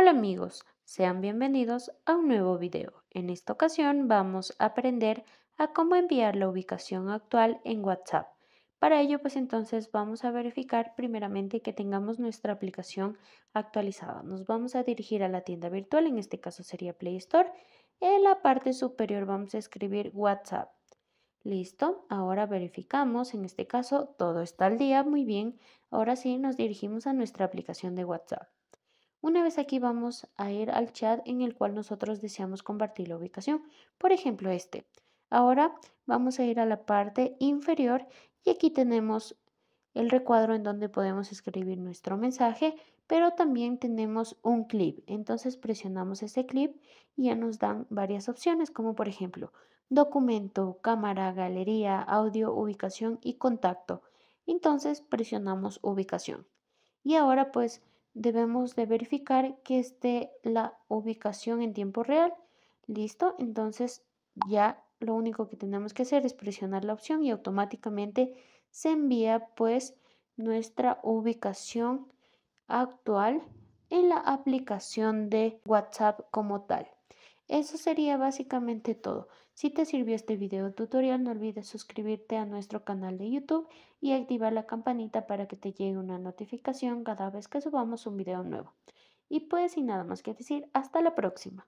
Hola amigos, sean bienvenidos a un nuevo video. En esta ocasión vamos a aprender a cómo enviar la ubicación actual en WhatsApp. Para ello, pues entonces vamos a verificar primeramente que tengamos nuestra aplicación actualizada. Nos vamos a dirigir a la tienda virtual, en este caso sería Play Store. En la parte superior vamos a escribir WhatsApp. Listo, ahora verificamos, en este caso todo está al día, muy bien. Ahora sí nos dirigimos a nuestra aplicación de WhatsApp. Una vez aquí vamos a ir al chat en el cual nosotros deseamos compartir la ubicación. Por ejemplo, este. Ahora vamos a ir a la parte inferior y aquí tenemos el recuadro en donde podemos escribir nuestro mensaje, pero también tenemos un clip. Entonces presionamos ese clip y ya nos dan varias opciones, como por ejemplo documento, cámara, galería, audio, ubicación y contacto. Entonces presionamos ubicación. Y ahora pues debemos de verificar que esté la ubicación en tiempo real. Listo, entonces ya lo único que tenemos que hacer es presionar la opción y automáticamente se envía pues nuestra ubicación actual en la aplicación de WhatsApp como tal. Eso sería básicamente todo. Si te sirvió este video tutorial, no olvides suscribirte a nuestro canal de YouTube y activar la campanita para que te llegue una notificación cada vez que subamos un video nuevo. Y pues sin nada más que decir, hasta la próxima.